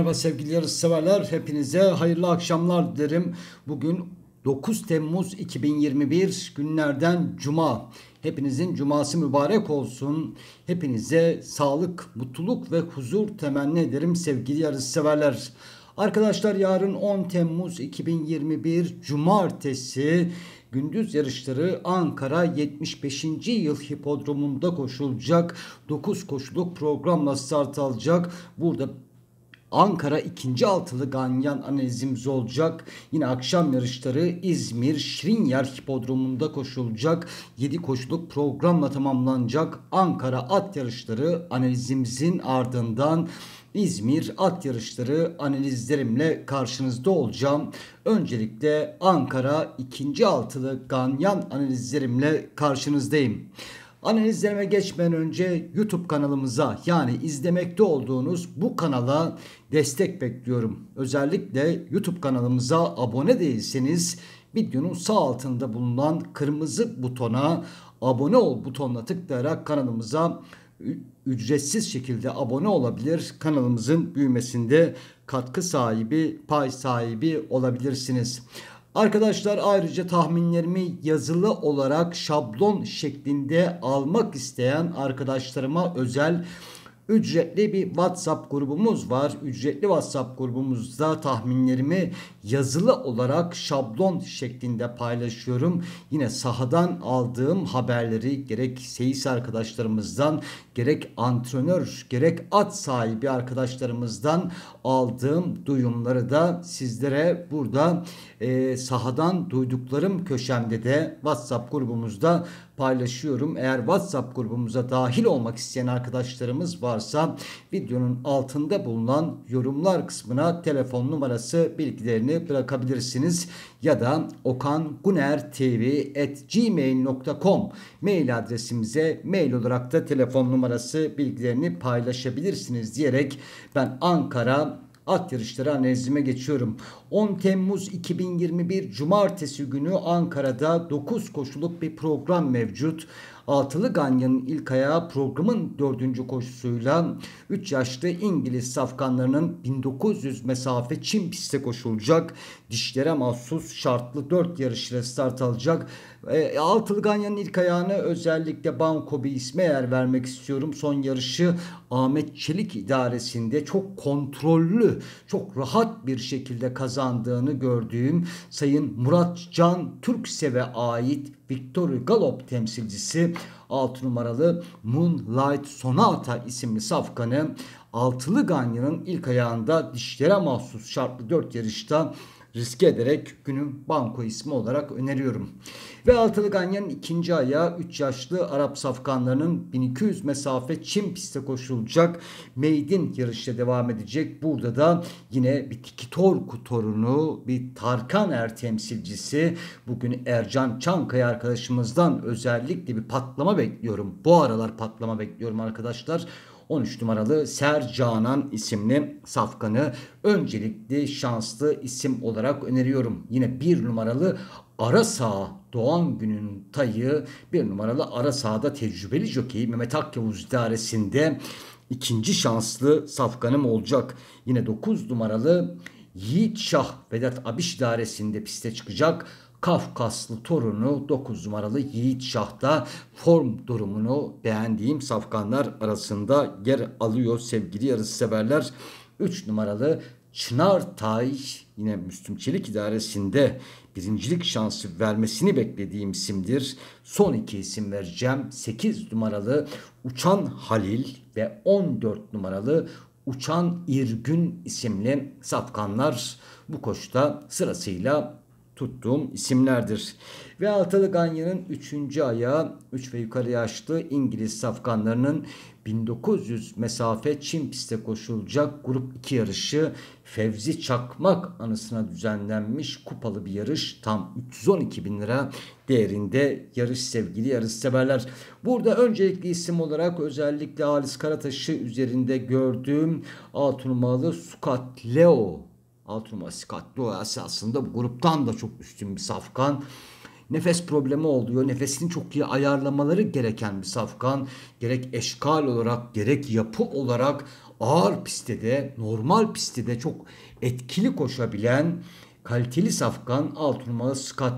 Merhaba sevgili yarışseverler. Hepinize hayırlı akşamlar dilerim. Bugün 9 Temmuz 2021 günlerden cuma. Hepinizin cuması mübarek olsun. Hepinize sağlık, mutluluk ve huzur temenni ederim sevgili yarışseverler. Arkadaşlar yarın 10 Temmuz 2021 cumartesi gündüz yarışları Ankara 75. yıl hipodromunda koşulacak. 9 koşuluk programla start alacak. Burada Ankara ikinci altılı Ganyan analizimiz olacak. Yine akşam yarışları İzmir Şirinyer Hipodromu'nda koşulacak. 7 koşuluk programla tamamlanacak Ankara at yarışları analizimizin ardından İzmir at yarışları analizlerimle karşınızda olacağım. Öncelikle Ankara ikinci altılı Ganyan analizlerimle karşınızdayım. Analizlerime geçmeden önce YouTube kanalımıza yani izlemekte olduğunuz bu kanala destek bekliyorum. Özellikle YouTube kanalımıza abone değilseniz videonun sağ altında bulunan kırmızı butona abone ol butonuna tıklayarak kanalımıza ücretsiz şekilde abone olabilir. Kanalımızın büyümesinde katkı sahibi, pay sahibi olabilirsiniz. Arkadaşlar ayrıca tahminlerimi yazılı olarak şablon şeklinde almak isteyen arkadaşlarıma özel ücretli bir WhatsApp grubumuz var. Ücretli WhatsApp grubumuzda tahminlerimi yazılı olarak şablon şeklinde paylaşıyorum. Yine sahadan aldığım haberleri gerek seyis arkadaşlarımızdan, gerek antrenör, gerek at sahibi arkadaşlarımızdan aldığım duyumları da sizlere burada e, sahadan duyduklarım köşemde de WhatsApp grubumuzda paylaşıyorum. Eğer WhatsApp grubumuza dahil olmak isteyen arkadaşlarımız varsa videonun altında bulunan yorumlar kısmına telefon numarası bilgilerini bırakabilirsiniz. Ya da okanguner.tv@gmail.com mail adresimize mail olarak da telefon numarası bilgilerini paylaşabilirsiniz diyerek ben Ankara At yarışları analizime geçiyorum. 10 Temmuz 2021 Cumartesi günü Ankara'da 9 koşuluk bir program mevcut. Altılı Ganyan'ın ilk ayağı programın dördüncü koşusuyla 3 yaşlı İngiliz safkanlarının 1900 mesafe çim pistte koşulacak. Dişlere mahsus şartlı 4 yarışla start alacak. E, Altılı Ganyan'ın ilk ayağını özellikle Banko bir isme yer vermek istiyorum. Son yarışı Ahmet Çelik idaresinde çok kontrollü, çok rahat bir şekilde kazandığını gördüğüm Sayın Murat Can Türksev'e ait Victor Galop temsilcisi 6 numaralı Moonlight Sonata isimli safkanı Altılı Ganyan'ın ilk ayağında dişlere mahsus şartlı 4 yarışta riske ederek günün banko ismi olarak öneriyorum. Ve Altılı Ganyan'ın ikinci ayağı 3 yaşlı Arap safkanlarının 1200 mesafe Çin piste koşulacak Meydin yarışta devam edecek. Burada da yine bir Tikitor kutorunu bir Tarkan Er temsilcisi bugün Ercan Çankaya arkadaşımızdan özellikle bir patlama bekliyorum. Bu aralar patlama bekliyorum arkadaşlar. 13 numaralı Ser Canan isimli safkanı öncelikli şanslı isim olarak öneriyorum. Yine 1 numaralı ara Doğan Gün'ün tayı bir numaralı Arasada sahada tecrübeli jockey Mehmet Akyavuz idaresinde ikinci şanslı safkanım olacak. Yine 9 numaralı Yiğit Şah Vedat Abiş idaresinde piste çıkacak. Kafkaslı torunu 9 numaralı Yiğit Şah da form durumunu beğendiğim safkanlar arasında yer alıyor sevgili yarış severler. 3 numaralı Çınar Tay yine Müslüm Çelik idaresinde birincilik şansı vermesini beklediğim isimdir. Son iki isim vereceğim. 8 numaralı Uçan Halil ve 14 numaralı Uçan İrgün isimli safkanlar bu koşuda sırasıyla tuttuğum isimlerdir. Ve Altalı Ganyan'ın 3. ayağı 3 ve yukarı yaşlı İngiliz safkanlarının 1900 mesafe Çin piste koşulacak grup 2 yarışı Fevzi Çakmak anısına düzenlenmiş kupalı bir yarış. Tam 312 bin lira değerinde yarış sevgili yarış severler. Burada öncelikli isim olarak özellikle Halis Karataş'ı üzerinde gördüğüm 6 numaralı Sukat Leo Alt numarası Katloyası aslında bu gruptan da çok üstün bir safkan. Nefes problemi oluyor. Nefesini çok iyi ayarlamaları gereken bir safkan. Gerek eşkal olarak gerek yapı olarak ağır pistte de normal pistte de çok etkili koşabilen kaliteli safkan alt numaralı Scott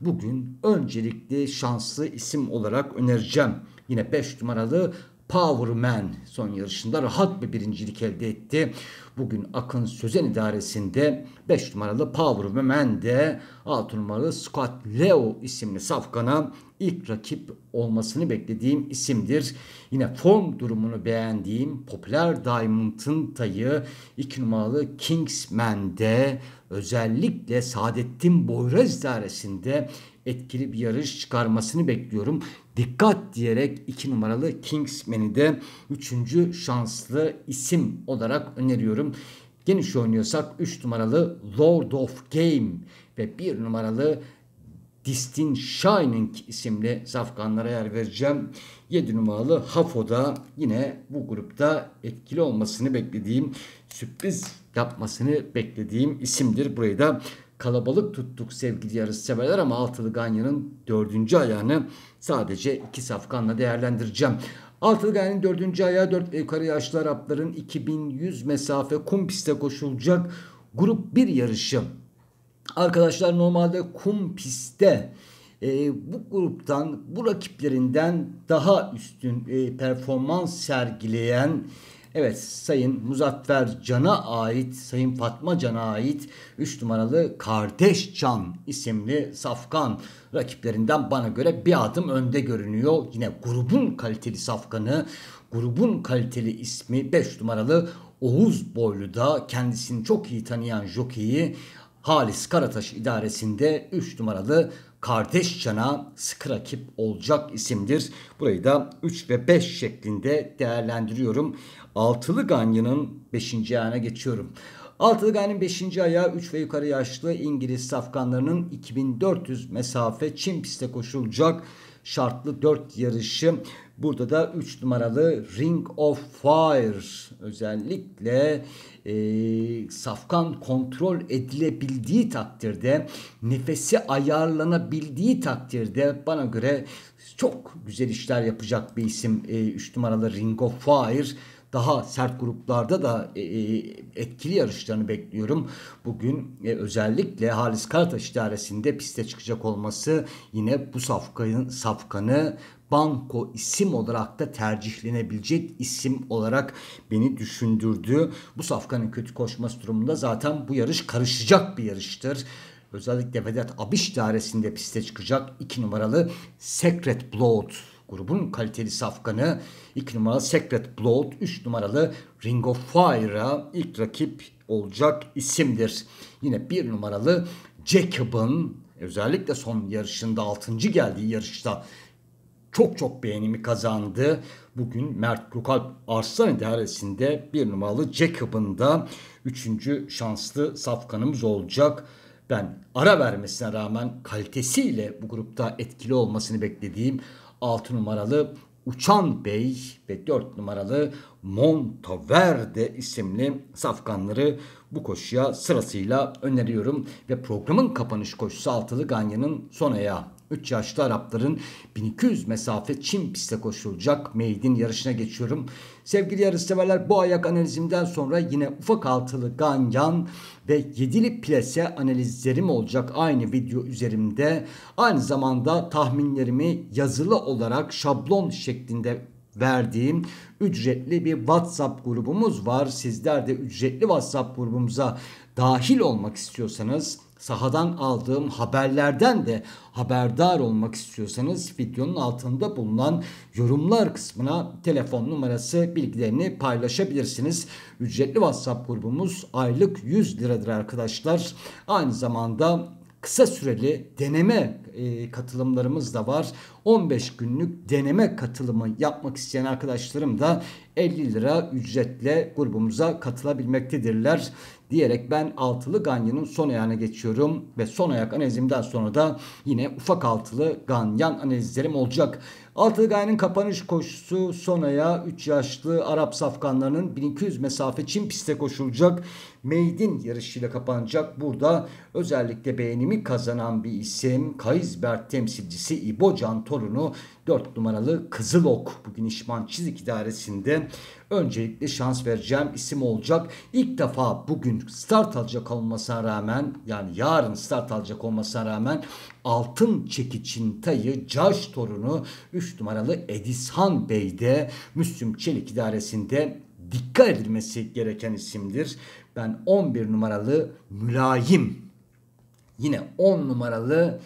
bugün öncelikli şanslı isim olarak önereceğim. Yine 5 numaralı Powerman son yarışında rahat bir birincilik elde etti. Bugün Akın Sözen idaresinde 5 numaralı Power de 6 numaralı Scott Leo isimli safkana ilk rakip olmasını beklediğim isimdir. Yine form durumunu beğendiğim popüler Diamond'ın tayı 2 numaralı Kingsman'de özellikle Saadettin Boyraz idaresinde etkili bir yarış çıkarmasını bekliyorum. Dikkat diyerek 2 numaralı Kingsman'i de 3. şanslı isim olarak öneriyorum. Geniş oynuyorsak 3 numaralı Lord of Game ve 1 numaralı Distin Shining isimli safkanlara yer vereceğim. 7 numaralı Hafo'da yine bu grupta etkili olmasını beklediğim, sürpriz yapmasını beklediğim isimdir. Burayı da kalabalık tuttuk sevgili yarış severler ama altılı Ganya'nın dördüncü ayağını sadece iki safkanla değerlendireceğim. Altılı Ganya'nın dördüncü ayağı dört yukarı yaşlı Arapların 2100 mesafe kum piste koşulacak grup bir yarışı. Arkadaşlar normalde kum pistte e, bu gruptan bu rakiplerinden daha üstün e, performans sergileyen Evet Sayın Muzaffer Can'a ait, Sayın Fatma Can'a ait 3 numaralı Kardeş Can isimli safkan rakiplerinden bana göre bir adım önde görünüyor. Yine grubun kaliteli safkanı, grubun kaliteli ismi 5 numaralı Oğuz Boylu da kendisini çok iyi tanıyan jokeyi Halis Karataş idaresinde 3 numaralı kardeş cana sıkı rakip olacak isimdir. Burayı da 3 ve 5 şeklinde değerlendiriyorum. Altılı Ganyan'ın 5. ayağına geçiyorum. Altılı Ganyan'ın 5. ayağı 3 ve yukarı yaşlı İngiliz safkanlarının 2400 mesafe çim pistte koşulacak şartlı 4 yarışı. Burada da 3 numaralı Ring of Fire özellikle e, safkan kontrol edilebildiği takdirde nefesi ayarlanabildiği takdirde bana göre çok güzel işler yapacak bir isim e, numaralı Ring of Fire daha sert gruplarda da e, e, etkili yarışlarını bekliyorum. Bugün e, özellikle Halis Karataş idaresinde piste çıkacak olması yine bu safkanın, safkanı banko isim olarak da tercihlenebilecek isim olarak beni düşündürdü. Bu safkanın kötü koşması durumunda zaten bu yarış karışacak bir yarıştır. Özellikle Vedat Abiş dairesinde piste çıkacak 2 numaralı Secret Blood Grubun kaliteli safkanı ilk numaralı Secret Blood, 3 numaralı Ring of Fire'a ilk rakip olacak isimdir. Yine 1 numaralı Jacob'ın özellikle son yarışında 6. geldiği yarışta çok çok beğenimi kazandı. Bugün Mert Gökalp Arslan idaresinde bir numaralı Jacob'ın da 3. şanslı safkanımız olacak ben ara vermesine rağmen kalitesiyle bu grupta etkili olmasını beklediğim 6 numaralı Uçan Bey ve 4 numaralı Montaverde isimli safkanları bu koşuya sırasıyla öneriyorum. Ve programın kapanış koşusu altılı Ganya'nın son ayağı 3 yaşlı Arapların 1200 mesafe Çin piste koşulacak meydin yarışına geçiyorum. Sevgili yarışseverler bu ayak analizimden sonra yine ufak altılı ganyan ve yedili plase analizlerim olacak aynı video üzerimde. Aynı zamanda tahminlerimi yazılı olarak şablon şeklinde verdiğim ücretli bir WhatsApp grubumuz var. Sizler de ücretli WhatsApp grubumuza dahil olmak istiyorsanız sahadan aldığım haberlerden de haberdar olmak istiyorsanız videonun altında bulunan yorumlar kısmına telefon numarası bilgilerini paylaşabilirsiniz. Ücretli WhatsApp grubumuz aylık 100 liradır arkadaşlar. Aynı zamanda kısa süreli deneme e, katılımlarımız da var. 15 günlük deneme katılımı yapmak isteyen arkadaşlarım da 50 lira ücretle grubumuza katılabilmektedirler diyerek ben altılı ganyanın son ayağına geçiyorum ve son ayak analizimden sonra da yine ufak altılı ganyan analizlerim olacak. Altılı ganyanın kapanış koşusu son ayağı 3 yaşlı Arap safkanlarının 1200 mesafe Çin piste koşulacak meydin yarışıyla kapanacak. Burada özellikle beğenimi kazanan bir isim Kayız İzbert temsilcisi İbo Can torunu 4 numaralı Kızılok bugün İşman Çizik İdaresi'nde öncelikle şans vereceğim isim olacak. İlk defa bugün start alacak olmasına rağmen yani yarın start alacak olmasına rağmen Altın Çekiç'in tayı Caş torunu 3 numaralı Edishan Bey'de Müslüm Çelik İdaresi'nde dikkat edilmesi gereken isimdir. Ben 11 numaralı Mülayim yine 10 numaralı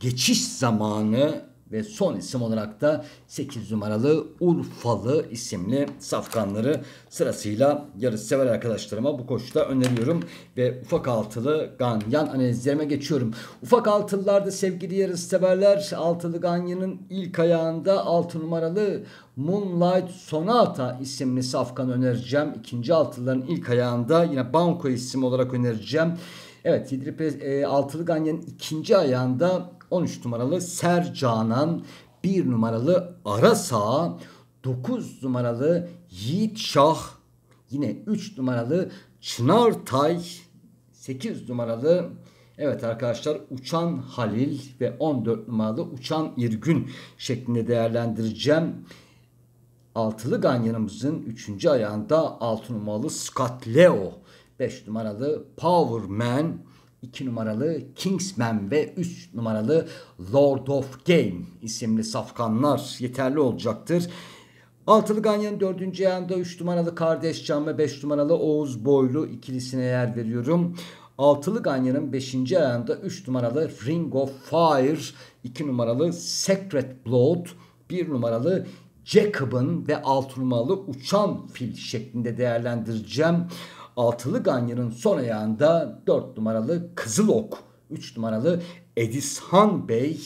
geçiş zamanı ve son isim olarak da 8 numaralı Urfalı isimli safkanları sırasıyla yarış sever arkadaşlarıma bu koşuda öneriyorum. Ve ufak altılı ganyan analizlerime geçiyorum. Ufak altılılarda sevgili yarış severler altılı ganyanın ilk ayağında 6 numaralı Moonlight Sonata isimli safkanı önereceğim. İkinci altılıların ilk ayağında yine Banco isim olarak önereceğim. Evet Sidri e, Altılı Ganyan'ın ikinci ayağında 13 numaralı Ser Canan, 1 numaralı Arasa Sağ, 9 numaralı Yiğit Şah, yine 3 numaralı Çınar Tay, 8 numaralı Evet arkadaşlar Uçan Halil ve 14 numaralı Uçan İrgün şeklinde değerlendireceğim. Altılı Ganyan'ımızın 3. ayağında 6 numaralı Scott Leo 5 numaralı Power Man, 2 numaralı Kingsman ve 3 numaralı Lord of Game isimli safkanlar yeterli olacaktır. Altılı Ganyan 4. ayağında 3 numaralı Kardeş Can ve 5 numaralı Oğuz Boylu ikilisine yer veriyorum. Altılı Ganyan'ın 5. ayağında 3 numaralı Ring of Fire, 2 numaralı Secret Blood, 1 numaralı Jacob'ın ve 6 numaralı Uçan Fil şeklinde değerlendireceğim altılı Ganyan'ın son ayağında 4 numaralı Kızılok, 3 numaralı Edishan Bey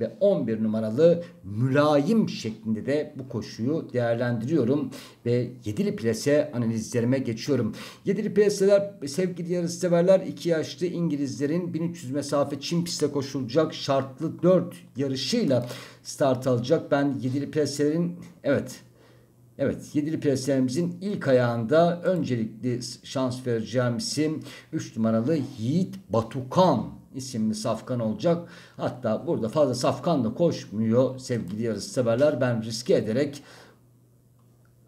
ve 11 numaralı mülayim şeklinde de bu koşuyu değerlendiriyorum ve yedili plase analizlerime geçiyorum. Yedili plaseler sevgili yarış severler 2 yaşlı İngilizlerin 1300 mesafe çim piste koşulacak şartlı 4 yarışıyla start alacak. Ben yedili plaselerin evet Evet yedili PSM'imizin ilk ayağında öncelikli şans vereceğim isim 3 numaralı Yiğit Batukan isimli safkan olacak. Hatta burada fazla safkan da koşmuyor sevgili yarışseverler. Ben riske ederek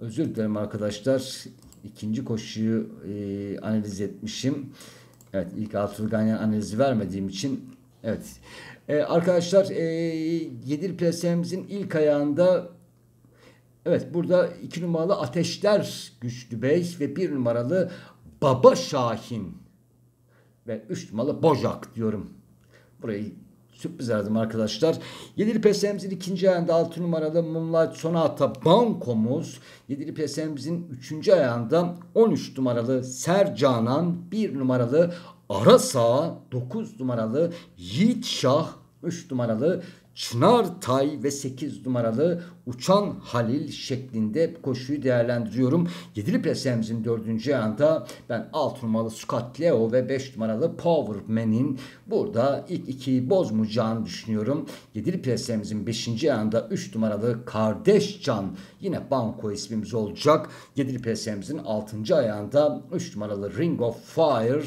özür dilerim arkadaşlar. İkinci koşuyu e, analiz etmişim. Evet ilk altılı ganyan analizi vermediğim için evet. E, arkadaşlar e, Yedir PSM'imizin ilk ayağında Evet burada iki numaralı Ateşler Güçlü Bey ve bir numaralı Baba Şahin ve üç numaralı Bojak diyorum. Burayı sürpriz aradım arkadaşlar. Yedili PSM'sin ikinci ayağında altı numaralı Moonlight Sonata Bankomuz. Yedili PSM'sin üçüncü ayağında on üç numaralı Sercanan, bir numaralı Arasa, dokuz numaralı Yiğit Şah, üç numaralı Çınar Tay ve 8 numaralı Uçan Halil şeklinde koşuyu değerlendiriyorum. Yedili presemizin 4. anda ben 6 numaralı Scott Leo ve 5 numaralı Power Man'in burada ilk ikiyi bozmayacağını düşünüyorum. Yedili presemizin 5. anda 3 numaralı Kardeş Can yine banko ismimiz olacak. Yedili presemizin 6. ayağında 3 numaralı Ring of Fire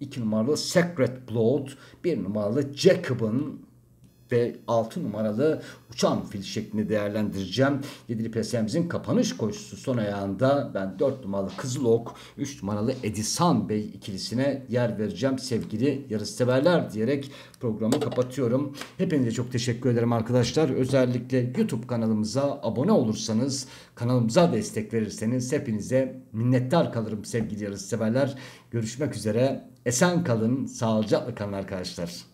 2 numaralı Secret Blood, 1 numaralı Jacob'ın ve 6 numaralı uçan fil şeklinde değerlendireceğim. Yedili PSM'imizin kapanış koşusu son ayağında ben 4 numaralı kızıl ok, 3 numaralı Edisan Bey ikilisine yer vereceğim sevgili yarışseverler diyerek programı kapatıyorum. Hepinize çok teşekkür ederim arkadaşlar. Özellikle YouTube kanalımıza abone olursanız, kanalımıza destek verirseniz hepinize minnettar kalırım sevgili yarışseverler. Görüşmek üzere. Esen kalın, sağlıcakla kalın arkadaşlar.